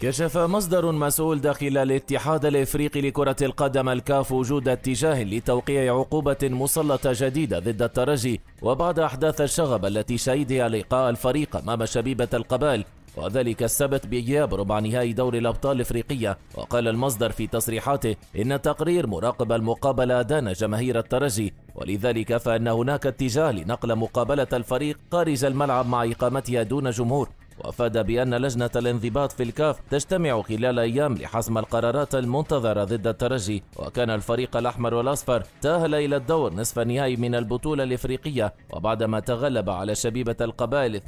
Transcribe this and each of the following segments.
كشف مصدر مسؤول داخل الاتحاد الافريقي لكرة القدم الكاف وجود اتجاه لتوقيع عقوبة مسلطة جديدة ضد الترجي وبعد احداث الشغب التي شهدها لقاء الفريق امام شبيبة القبائل وذلك السبت بإياب ربع نهائي دوري الأبطال الإفريقية وقال المصدر في تصريحاته إن تقرير مراقب المقابلة أدان جماهير الترجي ولذلك فإن هناك اتجاه لنقل مقابلة الفريق خارج الملعب مع إقامتها دون جمهور وأفاد بأن لجنة الانضباط في الكاف تجتمع خلال أيام لحسم القرارات المنتظرة ضد الترجي وكان الفريق الأحمر والأصفر تأهل إلى الدور نصف النهائي من البطولة الإفريقية وبعدما تغلب على شبيبة القبائل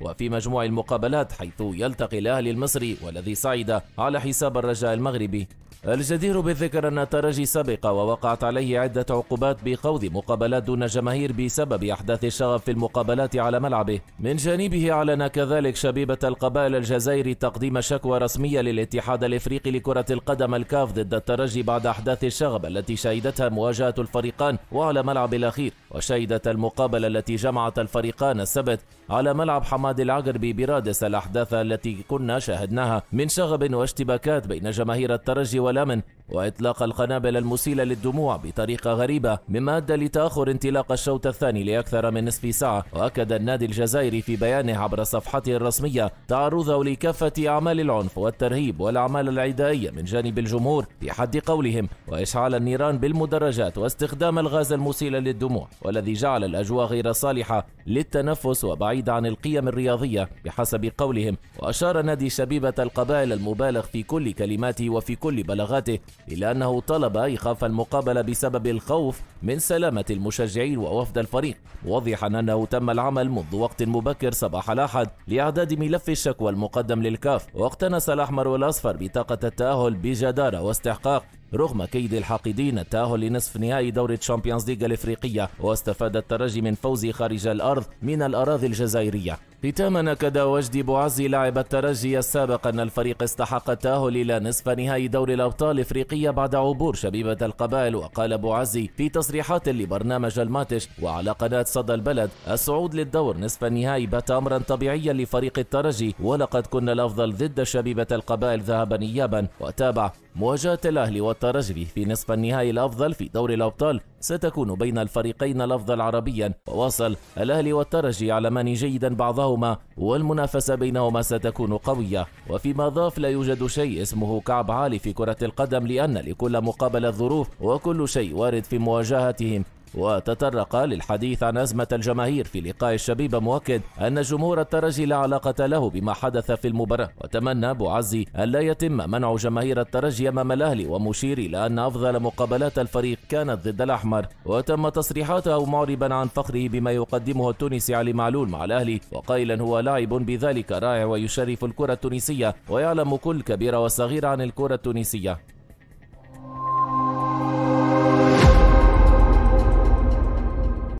2-1 وفي مجموع المقابلات حيث يلتقي الأهلي المصري والذي صعد على حساب الرجاء المغربي الجدير بالذكر أن الترجي سبق ووقعت عليه عدة عقوبات بخوض مقابلات دون جماهير بسبب أحداث الشغب في المقابلات على ملعبه من جانبه أعلن كذلك شبيبة القبائل الجزائري تقديم شكوى رسمية للاتحاد الإفريقي لكرة القدم الكاف ضد الترجي بعد أحداث الشغب التي شهدتها مواجهة الفريقان وعلى ملعب الأخير وشهدت المقابلة التي جمعت الفريقان السبت على ملعب حماد العقربي برادس الأحداث التي كنا شاهدناها من شغب واشتباكات بين جماهير الترجي والأمن وإطلاق القنابل المسيلة للدموع بطريقة غريبة مما أدى لتأخر انطلاق الشوط الثاني لأكثر من نصف ساعة وأكد النادي الجزائري في بيانه عبر صفحته الرسمية تعرضه لكافة أعمال العنف والترهيب والأعمال العدائية من جانب الجمهور في حد قولهم وإشعال النيران بالمدرجات واستخدام الغاز المسيل للدموع والذي جعل الأجواء غير صالحة للتنفس وبعيد عن القيم الرياضية بحسب قولهم وأشار نادي شبيبة القبائل المبالغ في كل كلماته وفي كل بلاغاته إلا أنه طلب إيقاف المقابلة بسبب الخوف من سلامة المشجعين ووفد الفريق واضحا أنه تم العمل منذ وقت مبكر صباح الأحد لإعداد ملف الشكوى المقدم للكاف واقتنص الأحمر والأصفر بطاقة التأهل بجدارة واستحقاق رغم كيد الحاقدين التأهل لنصف نهائي دوري تشامبيونز ليغا الإفريقية واستفاد الترجي من فوز خارج الأرض من الأراضي الجزائرية ختاما أكد وجدي بوعزي لاعب الترجي السابق أن الفريق استحق التأهل إلى نصف نهائي دوري الأبطال الإفريقية بعد عبور شبيبة القبائل وقال بوعزي في تصريحات لبرنامج الماتش وعلى قناة صدى البلد الصعود للدور نصف النهائي بات أمرا طبيعيا لفريق الترجي ولقد كنا الأفضل ضد شبيبة القبائل ذهبا إيابا وتابع مواجهة الأهلي والترجي في نصف النهائي الأفضل في دوري الأبطال ستكون بين الفريقين الأفضل عربيا وواصل الأهلي والترجي يعلمان جيدا بعضهما والمنافسة بينهما ستكون قوية وفيما ضاف لا يوجد شيء اسمه كعب عالي في كرة القدم لأن لكل مقابلة ظروف وكل شيء وارد في مواجهتهم وتطرق للحديث عن أزمة الجماهير في لقاء الشبيبة مؤكد أن جمهور الترجي لا علاقة له بما حدث في المباراة وتمنى أبو عزي ألا يتم منع جماهير الترجي أمام الأهلي ومشير إلى أن أفضل مقابلات الفريق كانت ضد الأحمر وتم تصريحاته معربا عن فخره بما يقدمه التونسي علي معلول مع الأهلي وقائلا هو لاعب بذلك رائع ويشرف الكرة التونسية ويعلم كل كبير وصغير عن الكرة التونسية